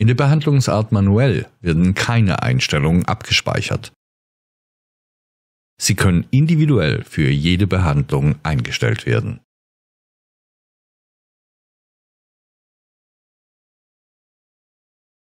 In der Behandlungsart manuell werden keine Einstellungen abgespeichert. Sie können individuell für jede Behandlung eingestellt werden.